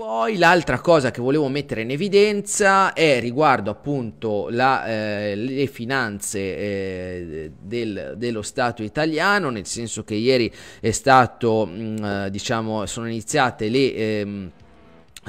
Poi l'altra cosa che volevo mettere in evidenza è riguardo appunto la, eh, le finanze eh, del, dello Stato italiano, nel senso che ieri è stato, mh, mm, eh, diciamo, sono iniziate le... Ehm,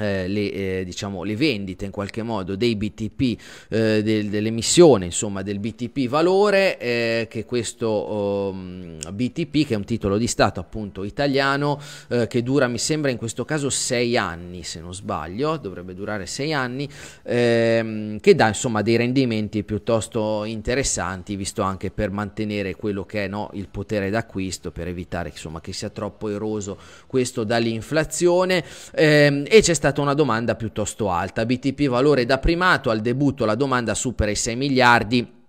eh, le, eh, diciamo, le, vendite in qualche modo dei BTP, eh, del, dell'emissione insomma del BTP valore, eh, che questo oh, mm, BTP che è un titolo di Stato appunto italiano eh, che dura mi sembra in questo caso sei anni se non sbaglio, dovrebbe durare sei anni, ehm, che dà insomma dei rendimenti piuttosto interessanti visto anche per mantenere quello che è no, il potere d'acquisto, per evitare insomma che sia troppo eroso questo dall'inflazione ehm, e c'è stata stata una domanda piuttosto alta. BTP valore da primato, al debutto la domanda supera i 6 miliardi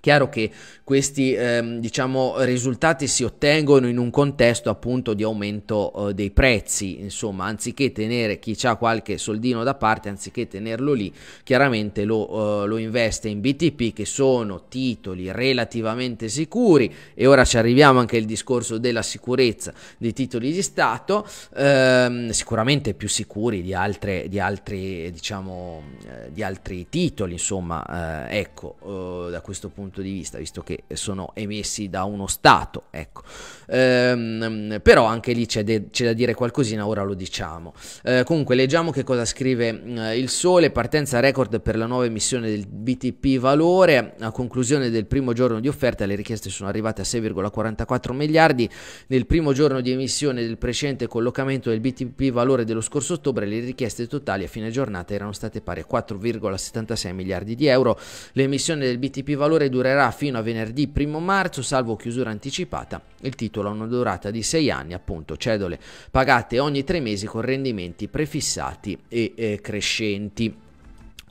Chiaro che questi ehm, diciamo, risultati si ottengono in un contesto appunto di aumento eh, dei prezzi, insomma, anziché tenere chi ha qualche soldino da parte, anziché tenerlo lì, chiaramente lo, eh, lo, investe in BTP che sono titoli relativamente sicuri e ora ci arriviamo anche al discorso della sicurezza dei titoli di Stato, ehm, sicuramente più sicuri di, altre, di, altri, diciamo, eh, di altri titoli, insomma, eh, ecco, eh, da questo punto punto di vista, visto che sono emessi da uno Stato, ecco. Ehm, però anche lì c'è, c'è, da dire qualcosina, ora lo diciamo. Ehm, comunque leggiamo che cosa scrive eh, il Sole, partenza record per la nuova emissione del BTP Valore, a conclusione del primo giorno di offerta le richieste sono arrivate a 6,44 miliardi, nel primo giorno di emissione del precedente collocamento del BTP Valore dello scorso ottobre le richieste totali a fine giornata erano state pari a 4,76 miliardi di euro, l'emissione del BTP Valore 2 durerà fino a venerdì 1 marzo, salvo chiusura anticipata. Il titolo ha una durata di 6 anni, appunto, cedole pagate ogni 3 mesi con rendimenti prefissati e eh, crescenti.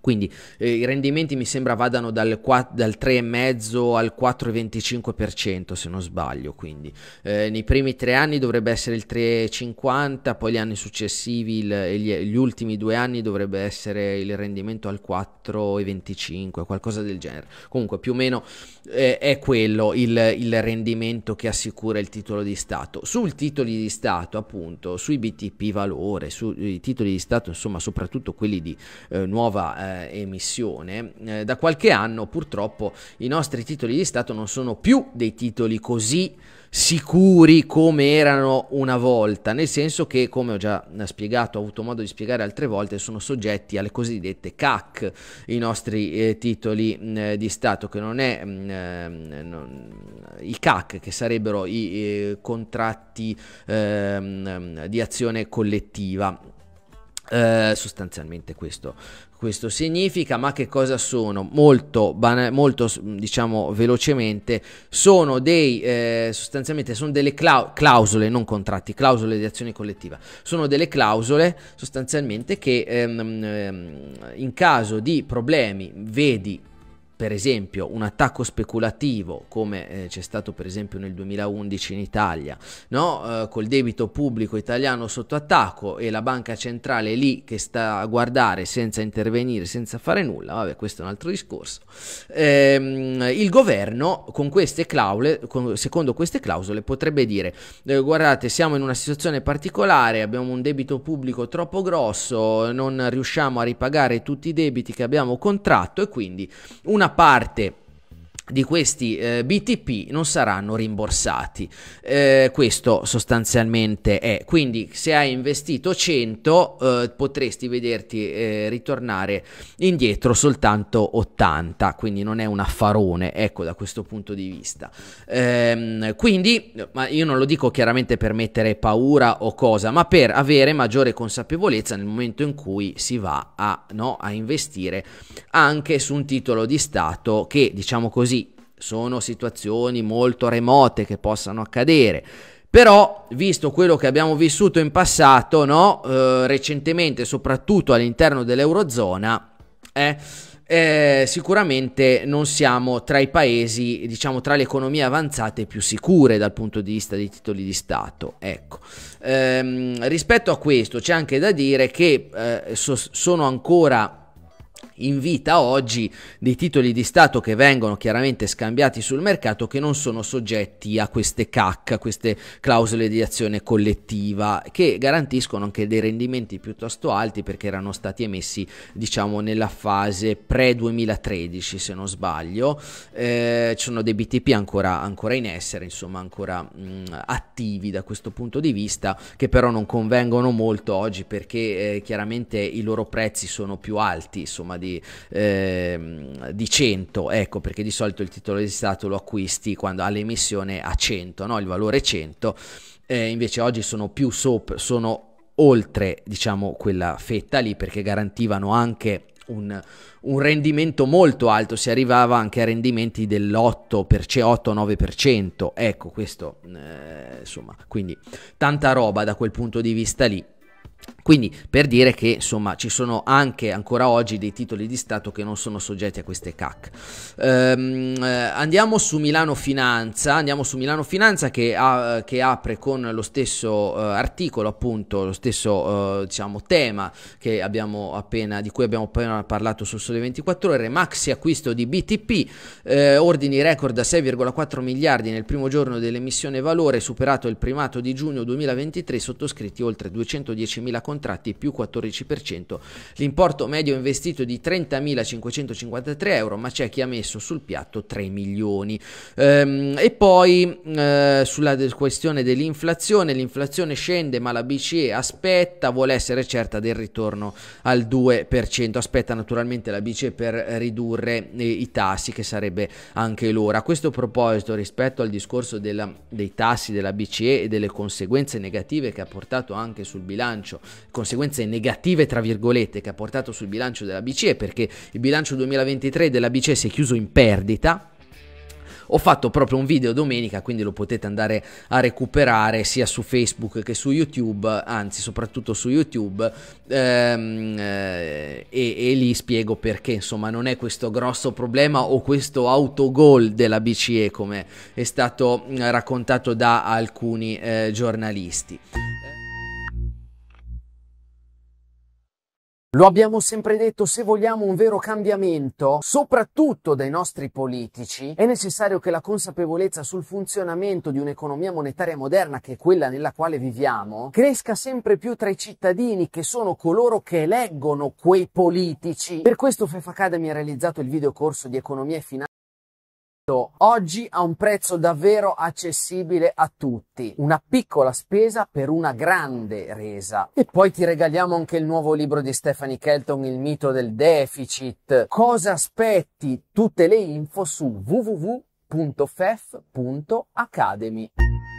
Quindi eh, i rendimenti mi sembra vadano dal, 4, dal 3,5 al 4,25% se non sbaglio, quindi eh, nei primi tre anni dovrebbe essere il 3,50, poi gli anni successivi, il, gli, gli, ultimi due anni dovrebbe essere il rendimento al 4,25, qualcosa del genere. Comunque più o meno eh, è quello il, il, rendimento che assicura il titolo di Stato. Sul titoli di Stato appunto, sui BTP valore, sui titoli di Stato insomma soprattutto quelli di eh, nuova... Eh, emissione, eh, da qualche anno purtroppo i nostri titoli di Stato non sono più dei titoli così sicuri come erano una volta, nel senso che, come ho già spiegato, ho avuto modo di spiegare altre volte, sono soggetti alle cosiddette CAC, i nostri eh, titoli mh, mm, di Stato, che non è mh, mm, eh, non, i CAC, che sarebbero i eh, contratti mh, ehm, di azione collettiva eh, sostanzialmente questo, questo, significa, ma che cosa sono? Molto, molto diciamo velocemente, sono dei eh, sostanzialmente sono delle clau clausole, non contratti, clausole di azione collettiva, sono delle clausole sostanzialmente che ehm, ehm, in caso di problemi, vedi per esempio un attacco speculativo come eh, c'è stato per esempio nel 2011 in Italia, no? eh, col debito pubblico italiano sotto attacco e la banca centrale lì che sta a guardare senza intervenire, senza fare nulla, vabbè questo è un altro discorso, ehm, il governo con queste clausole, con, secondo queste clausole potrebbe dire eh, guardate siamo in una situazione particolare, abbiamo un debito pubblico troppo grosso, non riusciamo a ripagare tutti i debiti che abbiamo contratto e quindi una parte di questi eh, BTP non saranno rimborsati. Eh, questo sostanzialmente è. Quindi se hai investito 100 eh, potresti vederti eh, ritornare indietro soltanto 80, quindi non è un affarone, ecco da questo punto di vista. Ehm, quindi, ma io non lo dico chiaramente per mettere paura o cosa, ma per avere maggiore consapevolezza nel momento in cui si va a, no, a investire anche su un titolo di Stato che, diciamo così, sono situazioni molto remote che possano accadere. Però, visto quello che abbiamo vissuto in passato, no? eh, recentemente, soprattutto all'interno dell'Eurozona, eh, eh, sicuramente non siamo tra i paesi, diciamo tra le economie avanzate più sicure dal punto di vista dei titoli di Stato. Ecco. Ehm, rispetto a questo c'è anche da dire che eh, so- sono ancora in vita oggi dei titoli di Stato che vengono chiaramente scambiati sul mercato che non sono soggetti a queste CAC, a queste clausole di azione collettiva che garantiscono anche dei rendimenti piuttosto alti perché erano stati emessi diciamo nella fase pre-2013 se non sbaglio eh, ci sono dei BTP ancora, ancora in essere insomma ancora mh, mm, attivi da questo punto di vista che però non convengono molto oggi perché eh, chiaramente i loro prezzi sono più alti insomma insomma di, eh, di 100 ecco perché di solito il titolo di stato lo acquisti quando ha l'emissione a 100 no? il valore 100 eh, invece oggi sono più sopra sono oltre diciamo quella fetta lì perché garantivano anche un, un, rendimento molto alto, si arrivava anche a rendimenti dell'8-9%. Ecco, questo eh, insomma, quindi tanta roba da quel punto di vista lì. Quindi per dire che insomma ci sono anche ancora oggi dei titoli di Stato che non sono soggetti a queste CAC. Ehm, eh, andiamo su Milano Finanza, andiamo su Milano Finanza che, ha, eh, che apre con lo stesso eh, articolo, appunto, lo stesso eh, diciamo, tema appena, di cui abbiamo appena parlato sul Sole 24 ore, maxi acquisto di BTP, eh, ordini record da 6,4 miliardi nel primo giorno dell'emissione valore, superato il primato di giugno 2023, sottoscritti oltre 210 miliardi 100.000 contratti più 14%. L'importo medio investito è di 30.553 euro, ma c'è chi ha messo sul piatto 3 milioni. Ehm, e poi eh, sulla questione dell'inflazione, l'inflazione scende ma la BCE aspetta, vuole essere certa del ritorno al 2%, aspetta naturalmente la BCE per ridurre eh, i tassi che sarebbe anche l'ora. A questo proposito rispetto al discorso della, dei tassi della BCE e delle conseguenze negative che ha portato anche sul bilancio conseguenze negative tra virgolette che ha portato sul bilancio della BCE perché il bilancio 2023 della BCE si è chiuso in perdita, ho fatto proprio un video domenica, quindi lo potete andare a recuperare sia su Facebook che su YouTube, anzi soprattutto su YouTube, ehm, eh, e, e, lì spiego perché, insomma, non è questo grosso problema o questo autogol della BCE come è stato eh, raccontato da alcuni eh, giornalisti. Lo abbiamo sempre detto, se vogliamo un vero cambiamento, soprattutto dai nostri politici, è necessario che la consapevolezza sul funzionamento di un'economia monetaria moderna, che è quella nella quale viviamo, cresca sempre più tra i cittadini che sono coloro che eleggono quei politici. Per questo FEFACADEMI ha realizzato il videocorso di economia e finanza oggi a un prezzo davvero accessibile a tutti, una piccola spesa per una grande resa. E poi ti regaliamo anche il nuovo libro di Stephanie Kelton, Il mito del deficit. Cosa aspetti? Tutte le info su www.fef.academy.